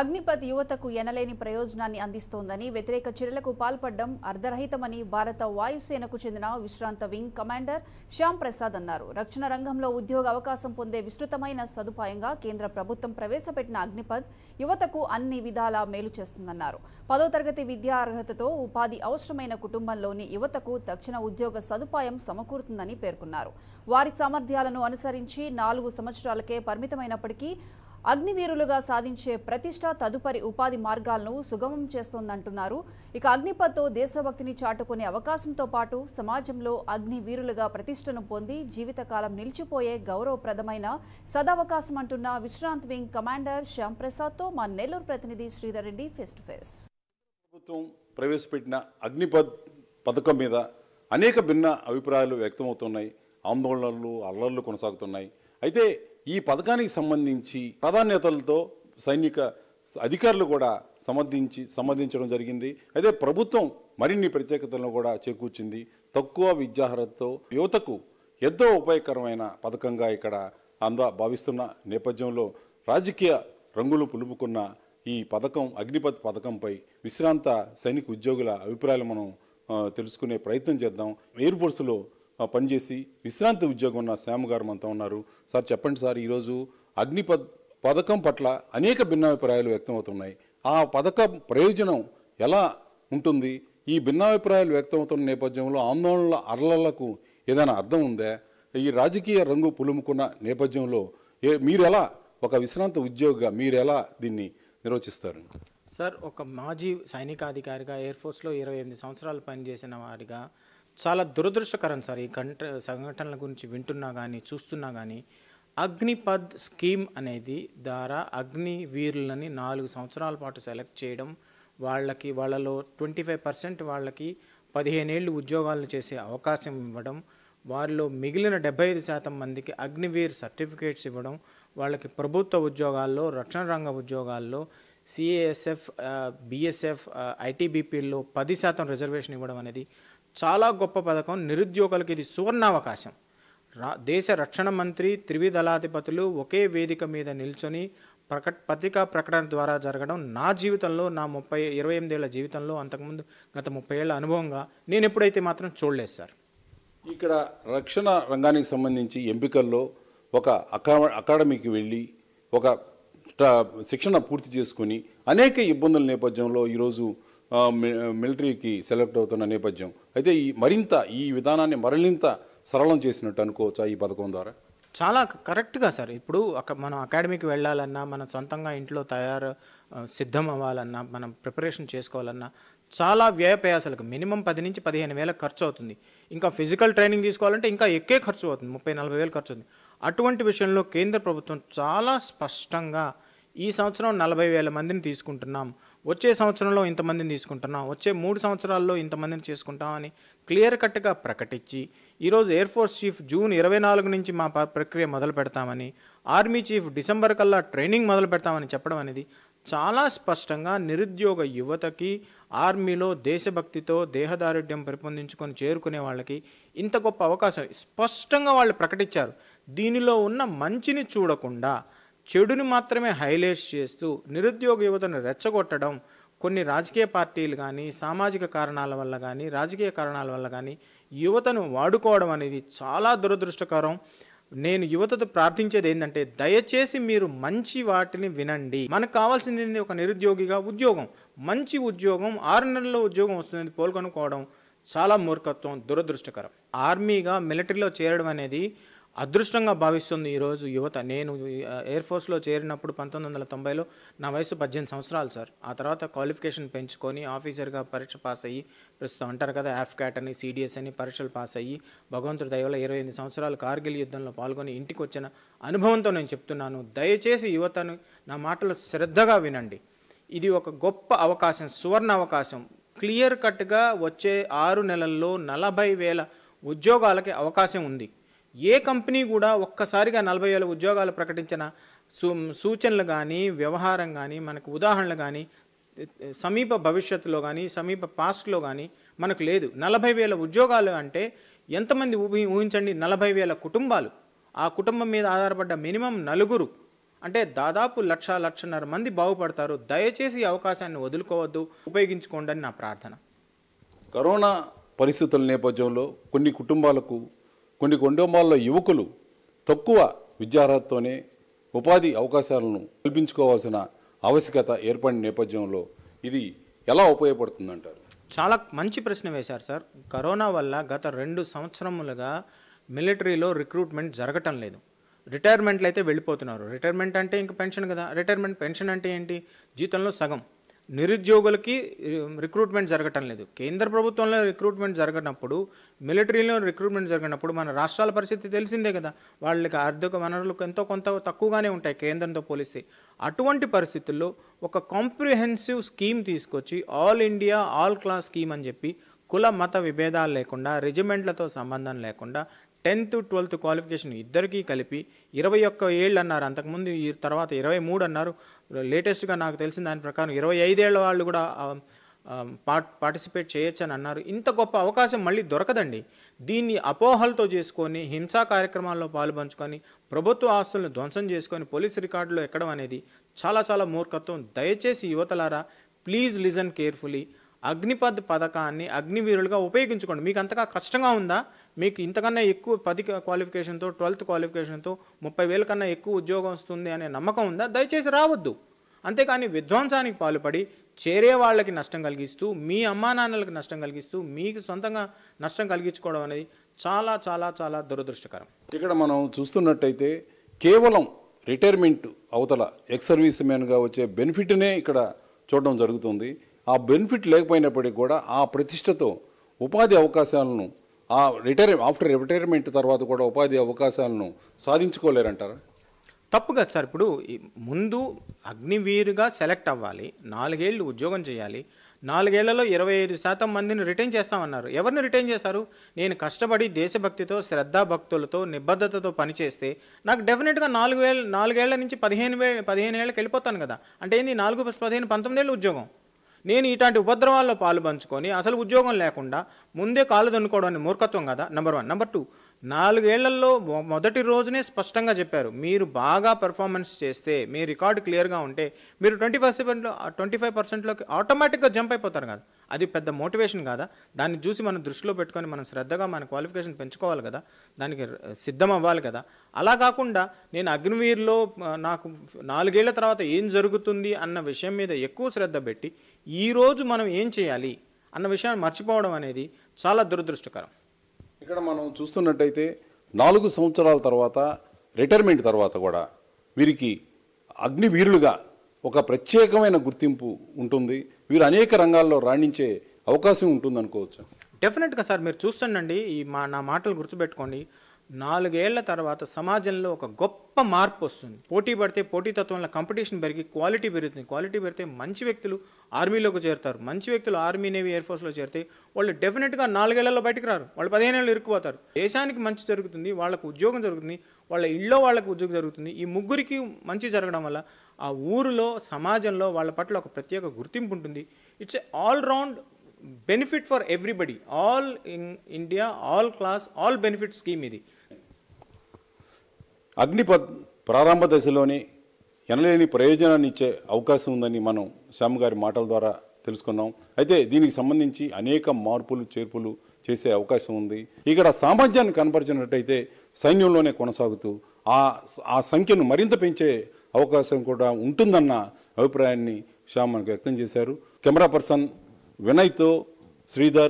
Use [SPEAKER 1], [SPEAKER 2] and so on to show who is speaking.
[SPEAKER 1] అగ్నిపథ్ యువతకు ఎనలేని ప్రయోజనాన్ని అందిస్తోందని వ్యతిరేక చర్యలకు పాల్పడడం అర్ధరహితమని భారత వాయుసేనకు చెందిన విశ్రాంత వింగ్ కమాండర్ శ్యామ్ ప్రసాద్ అన్నారు రక్షణ రంగంలో ఉద్యోగ అవకాశం పొందే విస్తృతమైన సదుపాయంగా కేంద్ర ప్రభుత్వం ప్రవేశపెట్టిన అగ్నిపథ్ యువతకు అన్ని విధాలా మేలు చేస్తుందన్నారు పదో తరగతి విద్యా అర్హతతో ఉపాధి అవసరమైన కుటుంబంలోని యువతకు తక్షణ ఉద్యోగ సదుపాయం సమకూరుతుందని పేర్కొన్నారు వారి సామర్థ్యాలను అనుసరించి నాలుగు సంవత్సరాలకే పరిమితమైనప్పటికీ అగ్నివీరులుగా సాధించే ప్రతిష్ట తదుపరి ఉపాధి మార్గాలను సుగమం చేస్తోందంటున్నారు ఇక అగ్నిపథ్తో దేశభక్తిని చాటుకునే అవకాశంతో పాటు సమాజంలో అగ్నివీరులుగా ప్రతిష్టను పొంది జీవితకాలం నిలిచిపోయే గౌరవప్రదమైన సదవకాశం అంటున్న విశ్రాంత్ వింగ్ కమాండర్ శ్యామ్ ప్రసాద్తో మా నెల్లూరు ప్రతినిధి Sridhar Reddy face to face ప్రభుత్వం ప్రవేశపెట్టిన అగ్నిపథ్ పథకం మీద అనేక భిన్న అభిప్రాయాలు వ్యక్తమవుతున్నాయి ఆందోళనలు అల్లర్లు కొనసాగుతున్నాయి అయితే ఈ పథకానికి సంబంధించి ప్రాధాన్యతలతో సైనిక అధికారులు కూడా సమర్థించి సమర్థించడం జరిగింది అయితే ప్రభుత్వం మరిన్ని ప్రత్యేకతలను కూడా చేకూర్చింది తక్కువ విద్యార్హతతో యువతకు ఎంతో ఉపయోగకరమైన పథకంగా ఇక్కడ అంద భావిస్తున్న నేపథ్యంలో రాజకీయ రంగులు పులుపుకున్న ఈ పథకం అగ్నిపథ్ పథకంపై విశ్రాంత సైనిక ఉద్యోగుల అభిప్రాయాలు మనం తెలుసుకునే ప్రయత్నం చేద్దాం ఎయిర్ ఫోర్స్లో పనిచేసి విశ్రాంతి ఉద్యోగం ఉన్న శ్యామ్ గారు మనతో ఉన్నారు సార్ చెప్పండి సార్ ఈరోజు అగ్ని పథకం పట్ల అనేక భిన్నాభిప్రాయాలు వ్యక్తమవుతున్నాయి ఆ పథకం ప్రయోజనం ఎలా ఉంటుంది ఈ భిన్నాభిప్రాయాలు వ్యక్తమవుతున్న నేపథ్యంలో ఆందోళనల అరలలకు ఏదైనా అర్థం ఉందా ఈ రాజకీయ రంగు పులుముకున్న నేపథ్యంలో ఏ మీరు ఎలా ఒక విశ్రాంత ఉద్యోగిగా మీరు ఎలా దీన్ని నిర్వచిస్తారు
[SPEAKER 2] సార్ ఒక మాజీ సైనికాధికారిగా ఎయిర్ ఫోర్స్లో ఇరవై ఎనిమిది సంవత్సరాలు పనిచేసిన వారిగా చాలా దురదృష్టకరం సార్ ఈ గంట సంఘటనల గురించి వింటున్నా కానీ చూస్తున్నా కానీ అగ్నిపద్ స్కీమ్ అనేది ద్వారా అగ్ని వీరులని నాలుగు సంవత్సరాల పాటు సెలెక్ట్ చేయడం వాళ్ళకి వాళ్ళలో ట్వంటీ ఫైవ్ పర్సెంట్ వాళ్ళకి పదిహేనేళ్ళు ఉద్యోగాలను చేసే అవకాశం ఇవ్వడం వారిలో మిగిలిన డెబ్బై ఐదు శాతం మందికి అగ్నివీర్ సర్టిఫికేట్స్ ఇవ్వడం వాళ్ళకి ప్రభుత్వ ఉద్యోగాల్లో రక్షణ రంగ ఉద్యోగాల్లో సిఏఎస్ఎఫ్ బిఎస్ఎఫ్ ఐటీబీపీల్లో పది శాతం రిజర్వేషన్ ఇవ్వడం అనేది చాలా గొప్ప పథకం నిరుద్యోగులకి ఇది సువర్ణావకాశం రా దేశ రక్షణ మంత్రి త్రివిదళాధిపతులు ఒకే వేదిక మీద నిల్చొని ప్రక పత్రికా ప్రకటన ద్వారా జరగడం నా జీవితంలో నా ముప్పై ఇరవై ఎనిమిదేళ్ల జీవితంలో అంతకుముందు గత ముప్పై ఏళ్ళ అనుభవంగా నేను ఎప్పుడైతే మాత్రం చూడలేదు సార్
[SPEAKER 1] ఇక్కడ రక్షణ రంగానికి సంబంధించి ఎంపికల్లో ఒక అకా అకాడమీకి వెళ్ళి ఒక శిక్షణ పూర్తి చేసుకొని అనేక ఇబ్బందుల నేపథ్యంలో ఈరోజు మిలిటరీకి సెలెక్ట్ అవుతున్న నేపథ్యం అయితే ఈ మరింత ఈ విధానాన్ని మరింత సరళం చేసినట్టు అనుకోవచ్చా ఈ పథకం ద్వారా
[SPEAKER 2] చాలా కరెక్ట్గా సార్ ఇప్పుడు అక్కడ మనం అకాడమీకి వెళ్ళాలన్నా మనం సొంతంగా ఇంట్లో తయారు సిద్ధం అవ్వాలన్నా మనం ప్రిపరేషన్ చేసుకోవాలన్నా చాలా వ్యయప్రయాసాలకు మినిమం పది నుంచి పదిహేను వేల ఖర్చు అవుతుంది ఇంకా ఫిజికల్ ట్రైనింగ్ తీసుకోవాలంటే ఇంకా ఎక్కే ఖర్చు అవుతుంది ముప్పై నలభై వేలు ఖర్చు అవుతుంది అటువంటి విషయంలో కేంద్ర ప్రభుత్వం చాలా స్పష్టంగా ఈ సంవత్సరం నలభై వేల మందిని తీసుకుంటున్నాం వచ్చే సంవత్సరంలో ఇంతమందిని తీసుకుంటున్నాం వచ్చే మూడు సంవత్సరాల్లో ఇంతమందిని చేసుకుంటాం అని క్లియర్ కట్గా ప్రకటించి ఈరోజు ఎయిర్ ఫోర్స్ చీఫ్ జూన్ ఇరవై నాలుగు నుంచి మా ప్రక్రియ మొదలు పెడతామని ఆర్మీ చీఫ్ డిసెంబర్ కల్లా ట్రైనింగ్ మొదలు పెడతామని చెప్పడం అనేది చాలా స్పష్టంగా నిరుద్యోగ యువతకి ఆర్మీలో దేశభక్తితో దేహదారుఢ్యం పెంపొందించుకొని చేరుకునే వాళ్ళకి ఇంత గొప్ప అవకాశం స్పష్టంగా వాళ్ళు ప్రకటించారు దీనిలో ఉన్న మంచిని చూడకుండా చెడుని మాత్రమే హైలైట్స్ చేస్తూ నిరుద్యోగ యువతను రెచ్చగొట్టడం కొన్ని రాజకీయ పార్టీలు కానీ సామాజిక కారణాల వల్ల కానీ రాజకీయ కారణాల వల్ల కానీ యువతను వాడుకోవడం అనేది చాలా దురదృష్టకరం నేను యువతతో ప్రార్థించేది ఏంటంటే దయచేసి మీరు మంచి వాటిని వినండి మనకు కావాల్సింది ఒక నిరుద్యోగిగా ఉద్యోగం మంచి ఉద్యోగం ఆరు నెలల్లో ఉద్యోగం వస్తుంది పోల్కొనుకోవడం చాలా మూర్ఖత్వం దురదృష్టకరం ఆర్మీగా మిలిటరీలో చేరడం అనేది అదృష్టంగా భావిస్తుంది ఈరోజు యువత నేను ఎయిర్ ఫోర్స్లో చేరినప్పుడు పంతొమ్మిది వందల తొంభైలో నా వయసు పద్దెనిమిది సంవత్సరాలు సార్ ఆ తర్వాత క్వాలిఫికేషన్ పెంచుకొని ఆఫీసర్గా పరీక్ష పాస్ అయ్యి ప్రస్తుతం అంటారు కదా యాఫ్కాట్ అని సిడిఎస్ అని పరీక్షలు పాస్ అయ్యి భగవంతుడు దయవల్ల ఇరవై ఎనిమిది సంవత్సరాలు కార్గిల్ యుద్ధంలో పాల్గొని ఇంటికి వచ్చిన అనుభవంతో నేను చెప్తున్నాను దయచేసి యువతను నా మాటలు శ్రద్ధగా వినండి ఇది ఒక గొప్ప అవకాశం సువర్ణ అవకాశం క్లియర్ కట్గా వచ్చే ఆరు నెలల్లో నలభై వేల ఉద్యోగాలకి అవకాశం ఉంది ఏ కంపెనీ కూడా ఒక్కసారిగా నలభై వేల ఉద్యోగాలు ప్రకటించిన సూచనలు కానీ వ్యవహారం కానీ మనకు ఉదాహరణలు కానీ సమీప భవిష్యత్తులో కానీ సమీప పాస్ట్లో కానీ మనకు లేదు నలభై వేల ఉద్యోగాలు అంటే ఎంతమంది ఊహి ఊహించండి నలభై వేల కుటుంబాలు ఆ కుటుంబం మీద ఆధారపడ్డ మినిమం నలుగురు అంటే దాదాపు లక్ష లక్షన్నర మంది బాగుపడతారు దయచేసి అవకాశాన్ని వదులుకోవద్దు ఉపయోగించుకోండి అని నా ప్రార్థన
[SPEAKER 1] కరోనా పరిస్థితుల నేపథ్యంలో కొన్ని కుటుంబాలకు కొన్ని కుటుంబాల్లో యువకులు తక్కువ విద్యార్హతతోనే ఉపాధి అవకాశాలను కల్పించుకోవాల్సిన ఆవశ్యకత ఏర్పడిన నేపథ్యంలో ఇది ఎలా ఉపయోగపడుతుందంటారు
[SPEAKER 2] చాలా మంచి ప్రశ్న వేశారు సార్ కరోనా వల్ల గత రెండు సంవత్సరములుగా మిలిటరీలో రిక్రూట్మెంట్ జరగటం లేదు రిటైర్మెంట్లు అయితే వెళ్ళిపోతున్నారు రిటైర్మెంట్ అంటే ఇంక పెన్షన్ కదా రిటైర్మెంట్ పెన్షన్ అంటే ఏంటి జీతంలో సగం నిరుద్యోగులకి రిక్రూట్మెంట్ జరగటం లేదు కేంద్ర ప్రభుత్వంలో రిక్రూట్మెంట్ జరగనప్పుడు మిలిటరీలో రిక్రూట్మెంట్ జరిగినప్పుడు మన రాష్ట్రాల పరిస్థితి తెలిసిందే కదా వాళ్ళకి ఆర్థిక వనరులు ఎంతో కొంత తక్కువగానే ఉంటాయి కేంద్రంతో పోలిస్తే అటువంటి పరిస్థితుల్లో ఒక కాంప్రిహెన్సివ్ స్కీమ్ తీసుకొచ్చి all India all class scheme అని చెప్పి కుల మత విభేదాలు లేకుండా రెజిమెంట్లతో సంబంధం లేకుండా టెన్త్ ట్వెల్త్ క్వాలిఫికేషన్ ఇద్దరికీ కలిపి ఇరవై ఒక్క ఏళ్ళు అన్నారు అంతకుముందు ఈ తర్వాత ఇరవై మూడు అన్నారు లేటెస్ట్గా నాకు తెలిసిన దాని ప్రకారం ఇరవై ఐదేళ్ల వాళ్ళు కూడా పార్ట్ పార్టిసిపేట్ చేయొచ్చు అని అన్నారు ఇంత గొప్ప అవకాశం మళ్ళీ దొరకదండి దీన్ని అపోహలతో చేసుకొని హింసా కార్యక్రమాల్లో పాల్పంచుకొని ప్రభుత్వ ఆస్తులను ధ్వంసం చేసుకొని పోలీస్ రికార్డులో ఎక్కడం అనేది చాలా చాలా మూర్ఖత్వం దయచేసి యువతలారా ప్లీజ్ లిజన్ కేర్ఫుల్లీ అగ్నిపద్ పథకాన్ని అగ్నివీరులుగా ఉపయోగించుకోండి మీకు అంతగా కష్టంగా ఉందా మీకు ఇంతకన్నా ఎక్కువ పది క్వాలిఫికేషన్తో ట్వెల్త్ క్వాలిఫికేషన్తో ముప్పై వేల కన్నా ఎక్కువ ఉద్యోగం వస్తుంది అనే నమ్మకం ఉందా దయచేసి రావద్దు అంతేకాని విధ్వంసానికి పాల్పడి చేరే వాళ్ళకి నష్టం కలిగిస్తూ మీ అమ్మా నాన్నలకి నష్టం కలిగిస్తూ మీకు సొంతంగా నష్టం కలిగించుకోవడం అనేది చాలా చాలా చాలా దురదృష్టకరం ఇక్కడ
[SPEAKER 1] మనం చూస్తున్నట్టయితే కేవలం రిటైర్మెంట్ అవతల ఎక్స్ సర్వీస్ మ్యాన్గా వచ్చే బెనిఫిట్నే ఇక్కడ చూడడం జరుగుతుంది ఆ బెనిఫిట్ లేకపోయినప్పటికీ కూడా ఆ ప్రతిష్టతో ఉపాధి అవకాశాలను ఆ రిటైర్ ఆఫ్టర్ రిటైర్మెంట్ తర్వాత కూడా ఉపాధి
[SPEAKER 2] అవకాశాలను సాధించుకోలేరంటారా తప్పు కదా సార్ ఇప్పుడు ముందు అగ్నివీరుగా సెలెక్ట్ అవ్వాలి నాలుగేళ్ళు ఉద్యోగం చేయాలి నాలుగేళ్లలో ఇరవై ఐదు శాతం మందిని రిటైన్ చేస్తామన్నారు ఎవరిని రిటైన్ చేశారు నేను కష్టపడి దేశభక్తితో శ్రద్ధాభక్తులతో నిబద్ధతతో పనిచేస్తే నాకు డెఫినెట్గా నాలుగు వేల నాలుగేళ్ల నుంచి పదిహేను వే పదిహేను ఏళ్ళకి వెళ్ళిపోతాను కదా అంటే ఏంది నాలుగు పదిహేను పదిహేను ఏళ్ళు ఉద్యోగం నేను ఇటువంటి ఉపద్రవాల్లో పాలు పంచుకొని అసలు ఉద్యోగం లేకుండా ముందే కాలు దన్నుకోవడం అనే మూర్ఖత్వం కదా నెంబర్ వన్ నెంబర్ టూ నాలుగేళ్లలో మొదటి రోజునే స్పష్టంగా చెప్పారు మీరు బాగా పెర్ఫార్మెన్స్ చేస్తే మీ రికార్డు క్లియర్గా ఉంటే మీరు ట్వంటీ ఫైవ్ సెవెన్లో ట్వంటీ ఫైవ్ పర్సెంట్లోకి ఆటోమేటిక్గా జంప్ అయిపోతారు కదా అది పెద్ద మోటివేషన్ కాదా దాన్ని చూసి మనం దృష్టిలో పెట్టుకొని మనం శ్రద్ధగా మన క్వాలిఫికేషన్ పెంచుకోవాలి కదా దానికి సిద్ధం అవ్వాలి కదా అలా కాకుండా నేను అగ్నివీర్లో నాకు నాలుగేళ్ల తర్వాత ఏం జరుగుతుంది అన్న విషయం మీద ఎక్కువ శ్రద్ధ పెట్టి ఈరోజు మనం ఏం చేయాలి అన్న విషయాన్ని మర్చిపోవడం అనేది చాలా దురదృష్టకరం
[SPEAKER 1] ఇక్కడ మనం చూస్తున్నట్టయితే నాలుగు సంవత్సరాల తర్వాత రిటైర్మెంట్ తర్వాత కూడా వీరికి అగ్నివీరులుగా ఒక ప్రత్యేకమైన గుర్తింపు ఉంటుంది వీరు అనేక రంగాల్లో రాణించే అవకాశం ఉంటుంది అనుకోవచ్చు
[SPEAKER 2] డెఫినెట్గా సార్ మీరు చూస్తుండండి ఈ మా నా మాటలు గుర్తుపెట్టుకోండి నాలుగేళ్ల తర్వాత సమాజంలో ఒక గొప్ప మార్పు వస్తుంది పోటీ పడితే పోటీతత్వంలో కంపిటీషన్ పెరిగి క్వాలిటీ పెరుగుతుంది క్వాలిటీ పెరిగితే మంచి వ్యక్తులు ఆర్మీలోకి చేరుతారు మంచి వ్యక్తులు ఆర్మీ నేవీ ఎయిర్ ఫోర్స్లో చేరితే వాళ్ళు డెఫినెట్గా నాలుగేళ్లలో బయటకు రారు వాళ్ళు పదిహేనేళ్ళు ఇరుక్కుపోతారు దేశానికి మంచి జరుగుతుంది వాళ్ళకు ఉద్యోగం జరుగుతుంది వాళ్ళ ఇళ్ళో వాళ్ళకు ఉద్యోగం జరుగుతుంది ఈ ముగ్గురికి మంచి జరగడం వల్ల ఆ ఊరిలో సమాజంలో వాళ్ళ పట్ల ఒక ప్రత్యేక గుర్తింపు ఉంటుంది it's a all round benefit for everybody all in India all class all benefit scheme ఇది
[SPEAKER 1] అగ్నిపథ్ ప్రారంభ దశలోనే ఎనలేని ప్రయోజనాన్ని ఇచ్చే అవకాశం ఉందని మనం శ్యామ్ గారి మాటల ద్వారా తెలుసుకున్నాం అయితే దీనికి సంబంధించి అనేక మార్పులు చేర్పులు చేసే అవకాశం ఉంది ఇక్కడ సామర్థ్యాన్ని కనపరిచినట్టయితే సైన్యంలోనే కొనసాగుతూ ఆ ఆ సంఖ్యను మరింత పెంచే అవకాశం కూడా ఉంటుందన్న అభిప్రాయాన్ని శ్యామ్ మనకు వ్యక్తం చేశారు కెమెరా పర్సన్ వినయ్తో శ్రీధర్